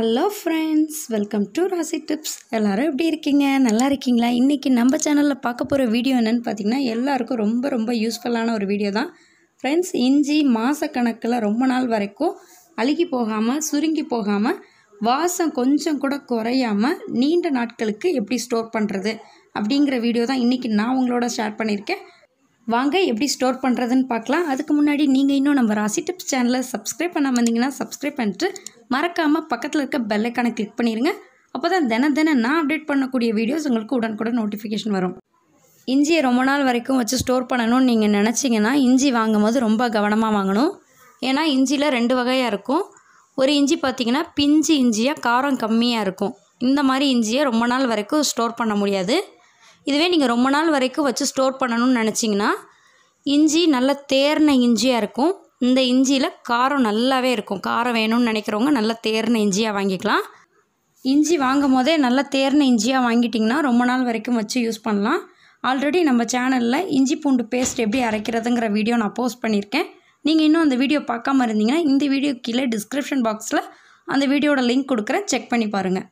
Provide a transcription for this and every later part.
hello friends welcome to Rasi tips எல்லோரும் எப்படி இருக்கீங்க நல்லா இருக்கீங்களா இன்றைக்கி நம்ம சேனலில் பார்க்க போகிற வீடியோ என்னென்னு பார்த்திங்கன்னா எல்லாருக்கும் ரொம்ப ரொம்ப யூஸ்ஃபுல்லான ஒரு வீடியோ தான் ஃப்ரெண்ட்ஸ் இஞ்சி மாதக்கணக்கில் ரொம்ப நாள் வரைக்கும் அழுகி போகாமல் சுருங்கி போகாமல் வாசம் கொஞ்சம் கூட குறையாமல் நீண்ட நாட்களுக்கு எப்படி ஸ்டோர் பண்ணுறது அப்படிங்கிற வீடியோ தான் இன்றைக்கி நான் உங்களோட ஷேர் பண்ணியிருக்கேன் வாங்க எப்படி ஸ்டோர் பண்ணுறதுன்னு பார்க்கலாம் அதுக்கு முன்னாடி நீங்கள் இன்னும் நம்ம ராசி டிப்ஸ் சேனலை சப்ஸ்கிரைப் பண்ணாமல் வந்தீங்கன்னா சப்ஸ்கிரைப் பண்ணிட்டு மறக்காமல் பக்கத்தில் இருக்க பெல்லைக்கானை கிளிக் பண்ணிடுங்க அப்போ தான் தின தின நான் அப்டேட் பண்ணக்கூடிய வீடியோஸ் உங்களுக்கு உடனுக்குடன் நோட்டிஃபிகேஷன் வரும் இஞ்சியை ரொம்ப நாள் வரைக்கும் வச்சு ஸ்டோர் பண்ணணும்னு நீங்கள் நினச்சிங்கன்னா இஞ்சி வாங்கும் போது ரொம்ப கவனமாக வாங்கணும் ஏன்னா இஞ்சியில் ரெண்டு வகையாக இருக்கும் ஒரு இஞ்சி பார்த்திங்கன்னா பிஞ்சு இஞ்சியாக காரம் கம்மியாக இருக்கும் இந்த மாதிரி இஞ்சியை ரொம்ப நாள் வரைக்கும் ஸ்டோர் பண்ண முடியாது இதுவே நீங்கள் ரொம்ப நாள் வரைக்கும் வச்சு ஸ்டோர் பண்ணணும்னு நினச்சிங்கன்னா இஞ்சி நல்ல தேர்ன இஞ்சியாக இருக்கும் இந்த இஞ்சியில் காரம் நல்லாவே இருக்கும் காரம் வேணும்னு நினைக்கிறவங்க நல்லா தேர்ன இஞ்சியாக வாங்கிக்கலாம் இஞ்சி வாங்கும் போதே நல்லா தேர்ன இஞ்சியாக வாங்கிட்டிங்கன்னா ரொம்ப நாள் வரைக்கும் வச்சு யூஸ் பண்ணலாம் ஆல்ரெடி நம்ம சேனலில் இஞ்சி பூண்டு பேஸ்ட் எப்படி அரைக்கிறதுங்கிற வீடியோ நான் போஸ்ட் பண்ணியிருக்கேன் நீங்கள் இன்னும் அந்த வீடியோ பார்க்காம இருந்தீங்கன்னா இந்த வீடியோ கீழே டிஸ்கிரிப்ஷன் பாக்ஸில் அந்த வீடியோட லிங்க் கொடுக்குறேன் செக் பண்ணி பாருங்கள்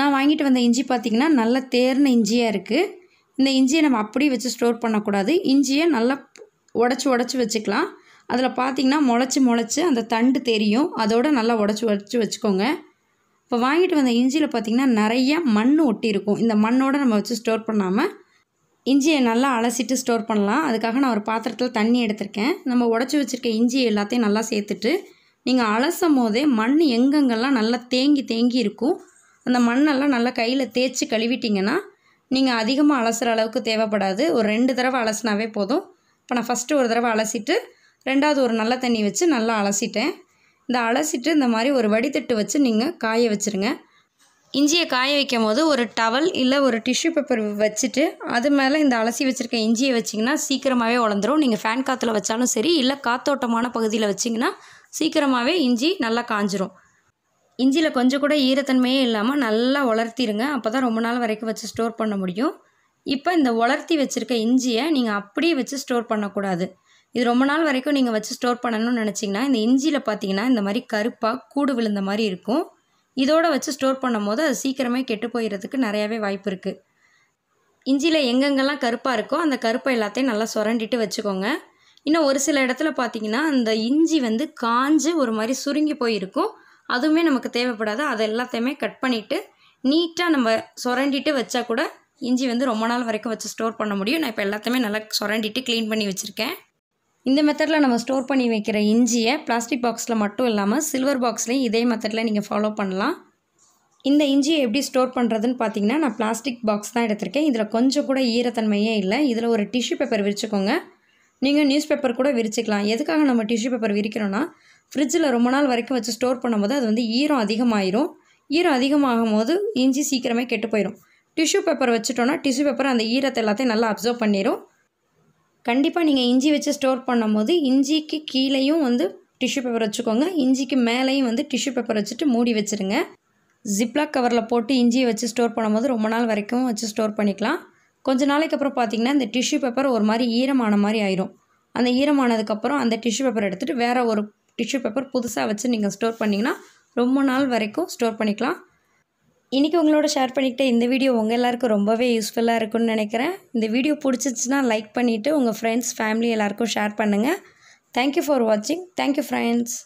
நான் வாங்கிட்டு வந்த இஞ்சி பார்த்திங்கன்னா நல்ல தேர்ன இஞ்சியாக இருக்குது இந்த இஞ்சியை நம்ம அப்படியே வச்சு ஸ்டோர் பண்ணக்கூடாது இஞ்சியை நல்லா உடச்சி உடச்சி வச்சுக்கலாம் அதில் பார்த்திங்கன்னா முளைச்சி முளைச்சி அந்த தண்டு தெரியும் அதோடு நல்லா உடச்சி உடச்சி வச்சுக்கோங்க இப்போ வாங்கிட்டு வந்த இஞ்சியில் பார்த்திங்கன்னா நிறைய மண் ஒட்டியிருக்கும் இந்த மண்ணோடு நம்ம வச்சு ஸ்டோர் பண்ணாமல் இஞ்சியை நல்லா அலசிட்டு ஸ்டோர் பண்ணலாம் அதுக்காக நான் ஒரு பாத்திரத்தில் தண்ணி எடுத்திருக்கேன் நம்ம உடச்சி வச்சுருக்க இஞ்சி எல்லாத்தையும் நல்லா சேர்த்துட்டு நீங்கள் அலசும் போதே மண் எங்கெங்கெல்லாம் நல்லா தேங்கி தேங்கி இருக்கும் அந்த மண்ணெல்லாம் நல்லா கையில் தேய்ச்சி கழுவிட்டிங்கன்னா நீங்கள் அதிகமாக அலசுகிற அளவுக்கு தேவைப்படாது ஒரு ரெண்டு தடவை அலசினாவே போதும் இப்போ நான் ஃபஸ்ட்டு ஒரு தடவை அலசிட்டு ரெண்டாவது ஒரு நல்ல தண்ணி வச்சு நல்லா அலசிட்டேன் இந்த அலசிட்டு இந்த மாதிரி ஒரு வடித்தட்டு வச்சு நீங்கள் காய வச்சுருங்க இஞ்சியை காய வைக்கும் போது ஒரு டவல் இல்லை ஒரு டிஷ்யூ பேப்பர் வச்சுட்டு அது மேலே இந்த அலசி வச்சுருக்க இஞ்சியை வச்சிங்கன்னா சீக்கிரமாகவே உழந்துரும் நீங்கள் ஃபேன் காற்றுல வச்சாலும் சரி இல்லை காத்தோட்டமான பகுதியில் வச்சிங்கன்னா சீக்கிரமாகவே இஞ்சி நல்லா காஞ்சிரும் இஞ்சியில் கொஞ்சம் கூட ஈரத்தன்மையே இல்லாமல் நல்லா வளர்த்திடுங்க அப்போ தான் ரொம்ப நாள் வரைக்கும் வச்சு ஸ்டோர் பண்ண முடியும் இப்போ இந்த வளர்த்தி வச்சுருக்க இஞ்சியை நீங்கள் அப்படியே வச்சு ஸ்டோர் பண்ணக்கூடாது இது ரொம்ப நாள் வரைக்கும் நீங்கள் வச்சு ஸ்டோர் பண்ணணும்னு நினச்சிங்கன்னா இந்த இஞ்சியில் பார்த்தீங்கன்னா இந்த மாதிரி கருப்பாக கூடு விழுந்த மாதிரி இருக்கும் இதோடு வச்சு ஸ்டோர் பண்ணும் போது அது சீக்கிரமே கெட்டு போயிடுறதுக்கு நிறையாவே வாய்ப்பு இருக்குது இஞ்சியில் எங்கெங்கெல்லாம் கருப்பாக இருக்கோ அந்த கருப்பை எல்லாத்தையும் நல்லா சுரண்டிட்டு வச்சுக்கோங்க இன்னும் ஒரு சில இடத்துல பார்த்திங்கன்னா அந்த இஞ்சி வந்து காஞ்சு ஒரு மாதிரி சுருங்கி போயிருக்கும் அதுவுமே நமக்கு தேவைப்படாது அதை எல்லாத்தையுமே கட் பண்ணிவிட்டு நீட்டாக நம்ம சுரண்டிட்டு வச்சா கூட இஞ்சி வந்து ரொம்ப நாள் வரைக்கும் வச்சு ஸ்டோர் பண்ண முடியும் நான் இப்போ எல்லாத்தையுமே நல்லா சுரண்டிட்டு க்ளீன் பண்ணி வச்சுருக்கேன் இந்த மெத்தடில் நம்ம ஸ்டோர் பண்ணி வைக்கிற இஞ்சியை பிளாஸ்டிக் பாக்ஸில் மட்டும் இல்லாமல் சில்வர் பாக்ஸ்லேயும் இதே மெத்தடில் நீங்கள் ஃபாலோ பண்ணலாம் இந்த இஞ்சியை எப்படி ஸ்டோர் பண்ணுறதுன்னு பார்த்தீங்கன்னா நான் பிளாஸ்டிக் பாக்ஸ் தான் எடுத்திருக்கேன் இதில் கொஞ்சம் கூட ஈரத்தன்மையே இல்லை இதில் ஒரு டிஷ்யூ பேப்பர் விரிச்சுக்கோங்க நீங்கள் நியூஸ் பேப்பர் கூட விரிச்சிக்கலாம் எதுக்காக நம்ம டிஷ்யூ பேப்பர் விரிக்கிறோன்னா ஃப்ரிட்ஜில் ரொம்ப நாள் வரைக்கும் வச்சு ஸ்டோர் பண்ணும்போது அது வந்து ஈரம் அதிகமாயிரும் ஈரம் அதிகமாகும் போது இஞ்சி சீக்கிரமே கெட்டு போயிடும் டிஷ்யூ பேப்பர் வச்சுட்டோன்னா டிஷ்யூ பேப்பர் அந்த ஈரத்தை எல்லாத்தையும் நல்லா அப்சர்வ் பண்ணிடும் கண்டிப்பாக நீங்கள் இஞ்சி வச்சு ஸ்டோர் பண்ணும்போது இஞ்சிக்கு கீழேயும் வந்து டிஷ்யூ பேப்பர் வச்சுக்கோங்க இஞ்சிக்கு மேலேயும் வந்து டிஷ்யூ பேப்பர் வச்சுட்டு மூடி வச்சுருங்க ஜிப்லாக் கவரில் போட்டு இஞ்சியை வச்சு ஸ்டோர் பண்ணும்போது ரொம்ப நாள் வரைக்கும் வச்சு ஸ்டோர் பண்ணிக்கலாம் கொஞ்ச நாளைக்கு அப்புறம் பார்த்திங்கன்னா இந்த டிஷ்யூ பேப்பர் ஒரு மாதிரி ஈரமான மாதிரி ஆயிரும் அந்த ஈரமானதுக்கப்புறம் அந்த டிஷ்யூ பேப்பர் எடுத்துகிட்டு வேறு ஒரு டிஷ்யூ பேப்பர் புதுசாக வச்சு நீங்கள் ஸ்டோர் பண்ணிங்கன்னா ரொம்ப நாள் வரைக்கும் ஸ்டோர் பண்ணிக்கலாம் இன்றைக்கி உங்களோட ஷேர் பண்ணிக்கிட்ட இந்த வீடியோ உங்கள் எல்லாருக்கும் ரொம்பவே யூஸ்ஃபுல்லாக இருக்கும்னு நினைக்கிறேன் இந்த வீடியோ பிடிச்சிச்சின்னா லைக் பண்ணிவிட்டு உங்கள் ஃப்ரெண்ட்ஸ் ஃபேமிலி எல்லாேருக்கும் ஷேர் பண்ணுங்கள் தேங்க்யூ ஃபார் வாட்சிங் தேங்க்யூ ஃப்ரெண்ட்ஸ்